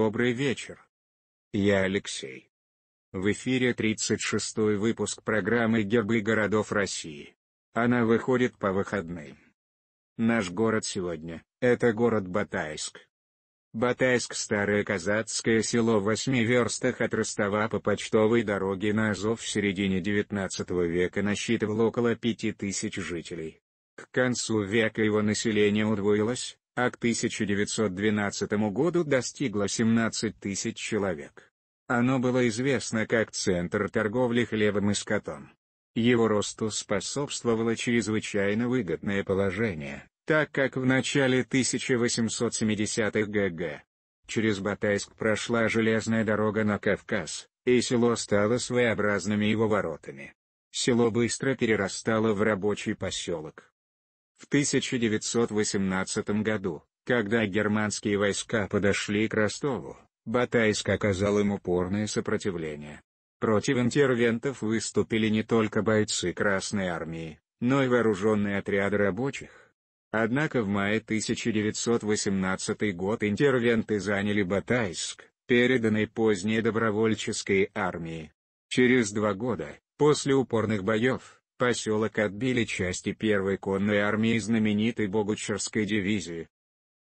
Добрый вечер. Я Алексей. В эфире 36-й выпуск программы «Гербы городов России». Она выходит по выходным. Наш город сегодня – это город Батайск. Батайск – старое казацкое село в восьми верстах от Ростова по почтовой дороге на Азов в середине XIX века насчитывал около пяти тысяч жителей. К концу века его население удвоилось, а к 1912 году достигло 17 тысяч человек. Оно было известно как Центр торговли хлебом и скотом. Его росту способствовало чрезвычайно выгодное положение, так как в начале 1870-х г.г. через Батайск прошла железная дорога на Кавказ, и село стало своеобразными его воротами. Село быстро перерастало в рабочий поселок. В 1918 году, когда германские войска подошли к Ростову, Батайск оказал им упорное сопротивление. Против интервентов выступили не только бойцы Красной Армии, но и вооруженные отряды рабочих. Однако в мае 1918 год интервенты заняли Батайск, переданный поздней добровольческой армии. Через два года, после упорных боев, поселок отбили части первой конной армии знаменитой Богучарской дивизии.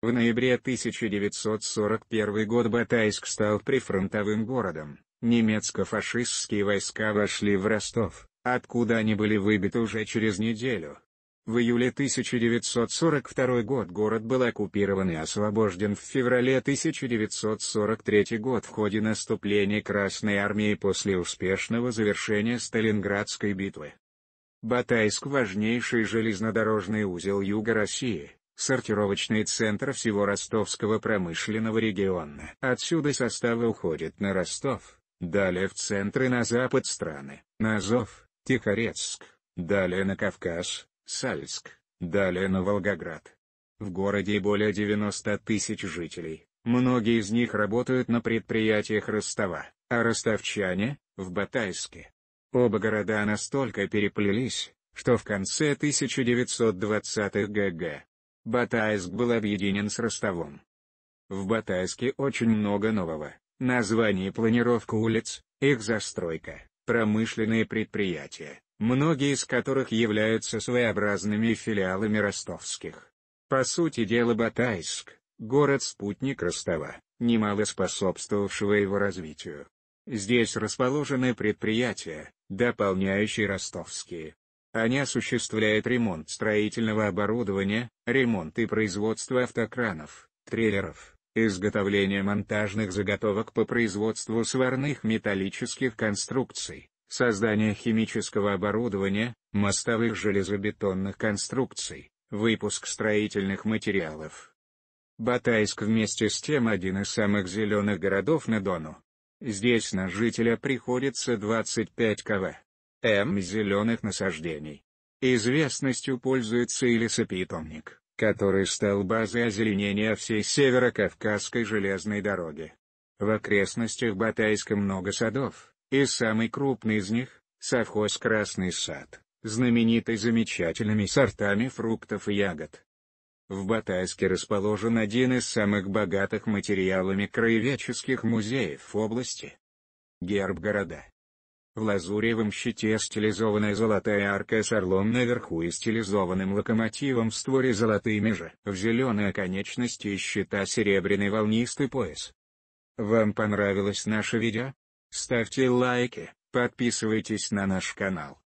В ноябре 1941 год Батайск стал прифронтовым городом, немецко-фашистские войска вошли в Ростов, откуда они были выбиты уже через неделю. В июле 1942 год город был оккупирован и освобожден в феврале 1943 год в ходе наступления Красной Армии после успешного завершения Сталинградской битвы. Батайск – важнейший железнодорожный узел юга России, сортировочный центр всего ростовского промышленного региона. Отсюда составы уходят на Ростов, далее в центры на запад страны, на Азов, Тихорецк, далее на Кавказ, Сальск, далее на Волгоград. В городе более 90 тысяч жителей, многие из них работают на предприятиях Ростова, а ростовчане – в Батайске. Оба города настолько переплелись, что в конце 1920-х ГГ Батайск был объединен с Ростовом. В Батайске очень много нового, название планировка улиц, их застройка, промышленные предприятия, многие из которых являются своеобразными филиалами ростовских. По сути дела Батайск – город-спутник Ростова, немало способствовавшего его развитию. Здесь расположены предприятия, дополняющие ростовские. Они осуществляют ремонт строительного оборудования, ремонт и производство автокранов, трейлеров, изготовление монтажных заготовок по производству сварных металлических конструкций, создание химического оборудования, мостовых железобетонных конструкций, выпуск строительных материалов. Батайск вместе с тем один из самых зеленых городов на Дону. Здесь на жителя приходится 25 кв. М зеленых насаждений. Известностью пользуется и лесопитомник, который стал базой озеленения всей Северо-Кавказской железной дороги. В окрестностях Батайска много садов, и самый крупный из них – совхоз «Красный сад», знаменитый замечательными сортами фруктов и ягод. В Батайске расположен один из самых богатых материалами краеведческих музеев области. Герб города. В лазуревом щите стилизованная золотая арка с орлом наверху и стилизованным локомотивом в створе золотые межи. В зеленой оконечности щита серебряный волнистый пояс. Вам понравилось наше видео? Ставьте лайки, подписывайтесь на наш канал.